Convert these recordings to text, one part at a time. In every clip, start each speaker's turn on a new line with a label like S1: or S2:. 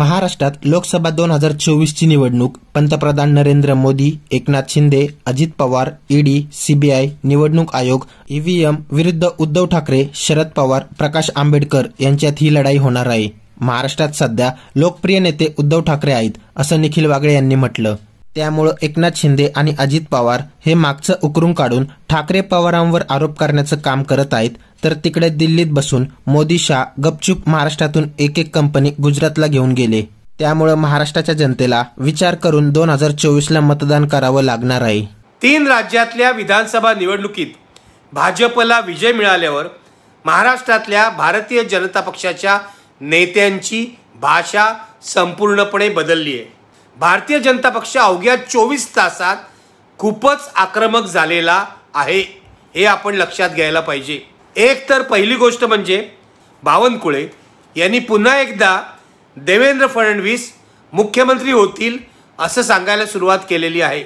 S1: महाराष्ट्रात लोकसभा दोन हजार चोवीसची निवडणूक पंतप्रधान नरेंद्र मोदी एकनाथ शिंदे अजित पवार ईडी सीबीआय निवडणूक आयोग ईव्हीएम विरुद्ध उद्धव ठाकरे शरद पवार प्रकाश आंबेडकर यांच्यात ही लढाई होणार आहे महाराष्ट्रात सध्या लोकप्रिय नेते उद्धव ठाकरे आहेत असं निखिल वागळे यांनी म्हटलं त्यामुळं एकनाथ शिंदे आणि अजित पवार हे मागचं उकरून काढून ठाकरे पवारांवर आरोप करण्याचं काम करत आहेत तर तिकडे दिल्लीत बसून मोदी शाह गपचूप महाराष्ट्रातून एक एक कंपनी गुजरातला घेऊन गेले त्यामुळं महाराष्ट्राच्या जनतेला विचार करून दोन हजार चोवीसला मतदान करावं लागणार आहे
S2: तीन राज्यातल्या विधानसभा निवडणुकीत भाजपला विजय मिळाल्यावर महाराष्ट्रातल्या भारतीय जनता पक्षाच्या नेत्यांची भाषा संपूर्णपणे बदलली आहे भारतीय जनता पक्ष अवघ्या चोवीस तासात खूपच आक्रमक झालेला आहे हे आपण लक्षात घ्यायला पाहिजे एक तर पहिली गोष्ट म्हणजे बावनकुळे यांनी पुन्हा एकदा देवेंद्र फडणवीस मुख्यमंत्री होतील असं सांगायला सुरुवात केलेली आहे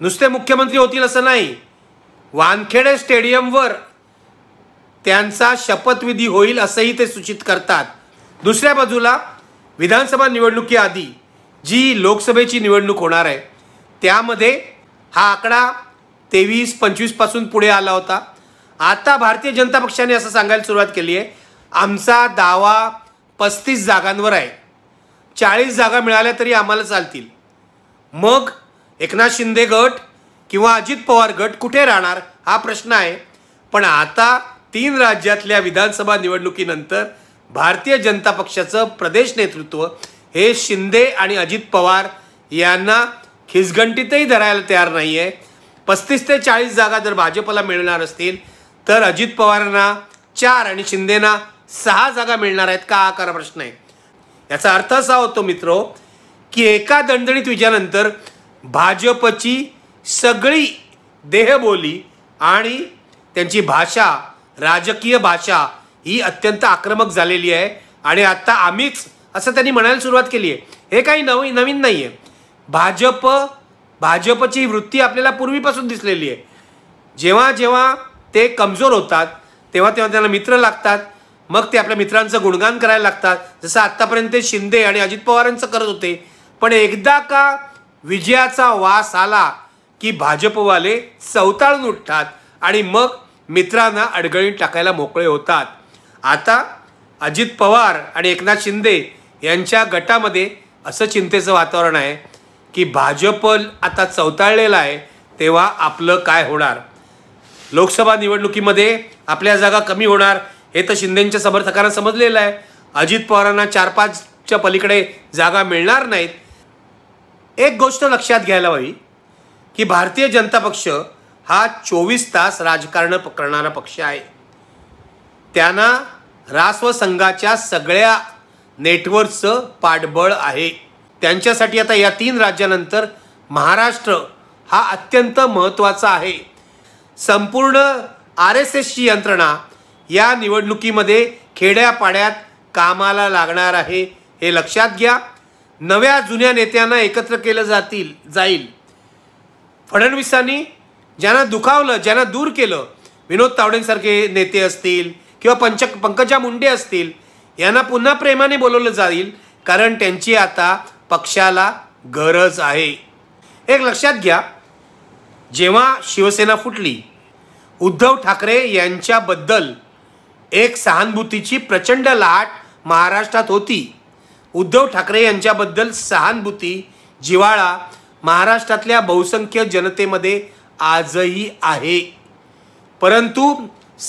S2: नुसते मुख्यमंत्री होतील असं नाही वानखेडे स्टेडियमवर त्यांचा शपथविधी होईल असंही ते सूचित करतात दुसऱ्या बाजूला विधानसभा निवडणुकीआधी जी लोकसभेची निवडणूक होणार आहे त्यामध्ये हा आकडा तेवीस पंचवीसपासून पुढे आला होता आता भारतीय जनता पक्षाने असं सांगायला सुरुवात केली आहे आमचा दावा पस्तीस जागांवर आहे चाळीस जागा मिळाल्या तरी आम्हाला चालतील मग एकनाथ शिंदे गट किंवा अजित पवार गट कुठे राहणार हा प्रश्न आहे पण आता तीन राज्यातल्या विधानसभा निवडणुकीनंतर भारतीय जनता पक्षाचं प्रदेश नेतृत्व हे शिंदे आणि अजित पवार यांना खिसगंटीतही धरायला तयार नाही आहे पस्तीस ते चाळीस जागा जर भाजपला मिळणार असतील तर अजित पवारांना चार आणि शिंदेना सहा जागा मिळणार आहेत का हा खरा प्रश्न आहे याचा अर्थ असा होतो मित्रो की एका दणदणीत विजयानंतर भाजपची सगळी देहबोली आणि त्यांची भाषा राजकीय भाषा ही अत्यंत आक्रमक झालेली आहे आणि आत्ता आम्हीच असं त्यांनी म्हणायला सुरुवात केली आहे हे काही नवी नवीन नाही आहे भाजप भाजपची वृत्ती आपल्याला पूर्वीपासून दिसलेली आहे जेव्हा जेव्हा ते कमजोर होतात तेव्हा तेव्हा त्यांना मित्र लागतात मग ते आपल्या मित्रांचं गुणगान करायला लागतात जसं आत्तापर्यंत ते शिंदे आणि अजित पवारांचं करत होते पण एकदा का विजयाचा वास आला की भाजपवाले चवताळून उठतात आणि मग मित्रांना अडगळीत टाकायला मोकळे होतात आता अजित पवार आणि एकनाथ शिंदे यांच्या गटामध्ये असं चिंतेचं वातावरण आहे की भाजप आता चौताळलेलं आहे तेव्हा आपलं काय होणार लोकसभा निवडणुकीमध्ये आपल्या जागा कमी होणार हे तर शिंदेंच्या समर्थकांना समजलेलं आहे अजित पवारांना चार पाचच्या पलीकडे जागा मिळणार नाहीत एक गोष्ट लक्षात घ्यायला हवी की भारतीय जनता पक्ष हा चोवीस तास राजकारण करणारा पक्ष आहे त्यांना संघाच्या सगळ्या नेटवर्कचं पाठबळ आहे त्यांच्यासाठी आता या तीन राज्यानंतर महाराष्ट्र हा अत्यंत महत्त्वाचा आहे संपूर्ण आर एस एसची यंत्रणा या निवडणुकीमध्ये खेड्यापाड्यात कामाला लागणार आहे हे लक्षात घ्या नव्या जुन्या नेत्यांना एकत्र केलं जातील जाईल फडणवीसांनी ज्यांना दुखावलं ज्यांना दूर केलं विनोद तावडेंसारखे नेते असतील किंवा पंच पंकजा मुंडे असतील यांना पुन्हा प्रेमाने बोलवलं जाईल कारण त्यांची आता पक्षाला गरज आहे एक लक्षात घ्या जेव्हा शिवसेना फुटली उद्धव ठाकरे यांच्याबद्दल एक सहानुभूतीची प्रचंड लाट महाराष्ट्रात होती उद्धव ठाकरे यांच्याबद्दल सहानुभूती जिवाळा महाराष्ट्रातल्या बहुसंख्य जनतेमध्ये आजही आहे परंतु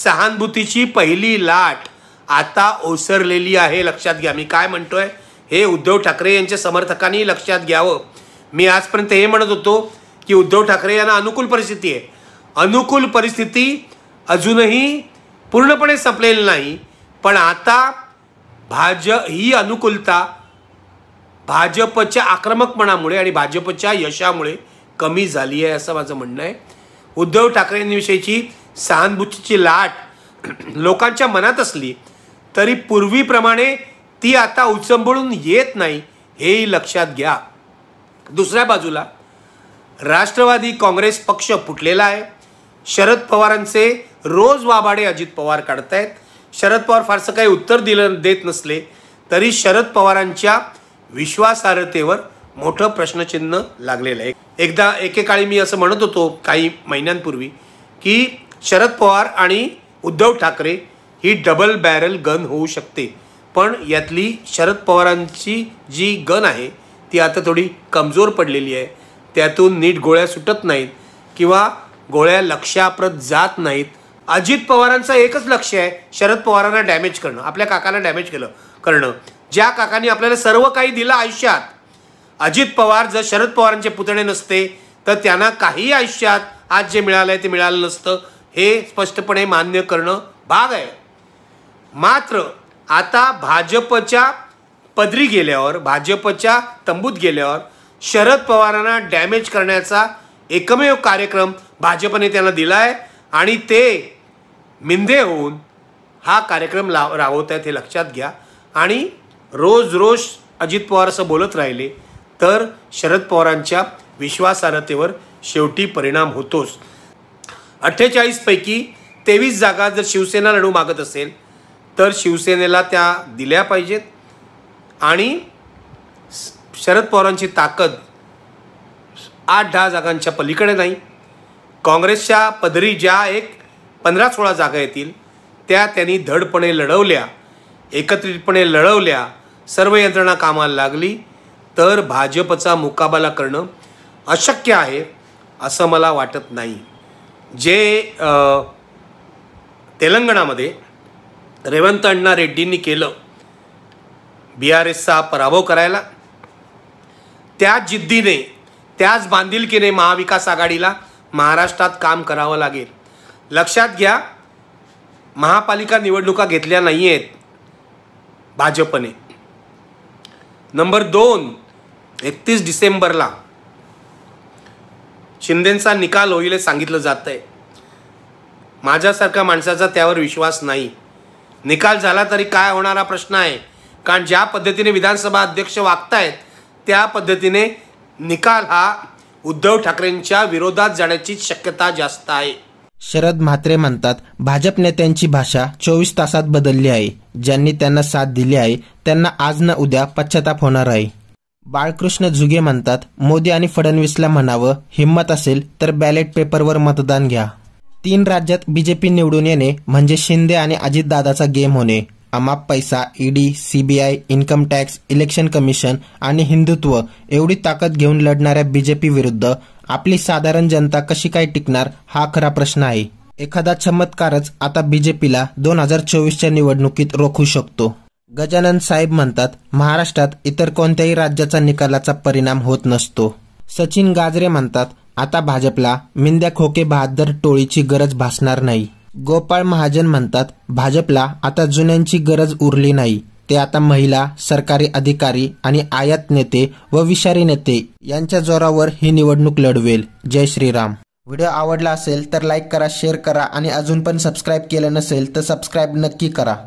S2: सहानुभूतीची पहिली लाट आता ओसरलेली आहे लक्षात घ्या मी काय म्हणतोय हे उद्धव ठाकरे यांच्या समर्थकांनी लक्षात घ्यावं मी आजपर्यंत हे म्हणत होतो की उद्धव ठाकरे यांना अनुकूल परिस्थिती आहे अनुकूल परिस्थिती अजूनही पूर्णपणे संपलेली नाही पण आता भाज ही अनुकूलता भाजपच्या आक्रमकपणामुळे आणि भाजपच्या यशामुळे कमी झाली आहे असं माझं म्हणणं आहे उद्धव ठाकरेंविषयीची सहानुभूतीची लाट लोकांच्या मनात असली तरी पूर्वीप्रमाणे ती आता उचंबळून येत नाही हेही लक्षात घ्या दुसऱ्या बाजूला राष्ट्रवादी काँग्रेस पक्ष फुटलेला आहे शरद पवारांचे रोज वाबाडे अजित पवार काढत आहेत शरद पवार फारसं काही उत्तर दिलं देत नसले तरी शरद पवारांच्या विश्वासार्हतेवर मोठं प्रश्नचिन्ह लागलेलं आहे एकदा एकेकाळी मी असं म्हणत होतो काही महिन्यांपूर्वी की शरद पवार आणि उद्धव ठाकरे ही डबल बॅरल गन होऊ शकते पण यातली शरद पवारांची जी गन आहे ती आता थोडी कमजोर पडलेली आहे त्यातून नीट गोळ्या सुटत नाहीत किंवा गोळ्या लक्षाप्रत जात नाहीत अजित पवारांचं एकच लक्ष आहे शरद पवारांना डॅमेज करणं आपल्या काकांना डॅमेज केलं करणं ज्या काकाने आपल्याला सर्व काही दिलं आयुष्यात अजित पवार जर शरद पवारांचे पुतणे नसते तर त्यांना काही आयुष्यात आज जे मिळालं आहे ते मिळालं नसतं हे स्पष्टपणे मान्य करणं भाग आहे मात्र आता भाजपच्या पदरी गेल्यावर भाजपच्या तंबूत गेल्यावर शरद पवारांना डॅमेज करण्याचा एकमेव कार्यक्रम भाजपने त्यांना दिला आहे आणि ते मिंदे होऊन हा कार्यक्रम ला राबवत आहेत हे लक्षात घ्या आणि रोज रोज अजित पवार असं बोलत राहिले तर शरद पवारांच्या विश्वासार्हतेवर शेवटी परिणाम होतोच अठ्ठेचाळीसपैकी तेवीस जागा जर शिवसेना लढू मागत असेल तर शिवसेनेला त्या दिल्या पाहिजेत आणि शरद पवारांची ताकद आठ दहा जागांच्या पलीकडे नाही काँग्रेसच्या पदरी ज्या एक पंधरा सोळा जागा येतील त्या त्यांनी धडपणे लढवल्या एकत्रितपणे लढवल्या सर्व यंत्रणा कामाला लागली तर भाजपचा मुकाबला करणं अशक्य आहे असं मला वाटत नाही जे तेलंगणामध्ये रेवंत अण्णा रेड्डींनी केलं बी आर एसचा पराभव करायला त्याच जिद्दीने त्याच बांधिलकीने महाविकास आघाडीला महाराष्ट्रात काम करावं लागेल लक्षात घ्या महापालिका निवडणुका घेतल्या नाही आहेत भाजपने नंबर दोन एकतीस डिसेंबरला शिंदेंचा निकाल होईल सांगितलं जात आहे माझ्यासारख्या माणसाचा त्यावर विश्वास नाही निकाल झाला तरी काय होणारा प्रश्न आहे कारण ज्या पद्धतीने विधानसभा अध्यक्ष वागतायत त्या पद्धतीने निकाल हा उद्धव ठाकरेंच्या विरोधात जाण्याची शक्यता जास्त आहे
S1: शरद म्हात्रे म्हणतात भाजप नेत्यांची भाषा चोवीस तासात बदलली आहे ज्यांनी त्यांना साथ दिली आहे त्यांना आज न उद्या पश्चाताप होणार आहे बाळकृष्ण जुगे म्हणतात मोदी आणि फडणवीसला म्हणावं हिंमत असेल तर बॅलेट पेपरवर मतदान घ्या तीन राज्यात बीजेपी निवडून येणे म्हणजे शिंदे आणि अजितदादाचा गेम होणे अमाप पैसा ED CBI income tax election commission आणि हिंदुत्व एवढी ताकद घेऊन लढणाऱ्या बीजेपी विरुद्ध आपली साधारण जनता कशी काय टिकणार हा खरा प्रश्न आहे एखादा चमत्कारच आता बीजेपीला दोन हजार चोवीसच्या निवडणुकीत रोखू शकतो गजानन साहेब म्हणतात महाराष्ट्रात इतर कोणत्याही राज्याचा निकालाचा परिणाम होत नसतो सचिन गाजरे म्हणतात आता भाजपला मिंद्या खोके बहादर टोळीची गरज भासणार नाही गोपाळ महाजन म्हणतात भाजपला आता जुन्यांची गरज उरली नाही ते आता महिला सरकारी अधिकारी आणि आयात नेते व विषारी नेते यांच्या जोरावर ही निवडणूक लढवेल जय श्रीराम व्हिडिओ आवडला असेल तर लाईक करा शेअर करा आणि अजून पण सबस्क्राईब केलं नसेल तर सबस्क्राईब नक्की करा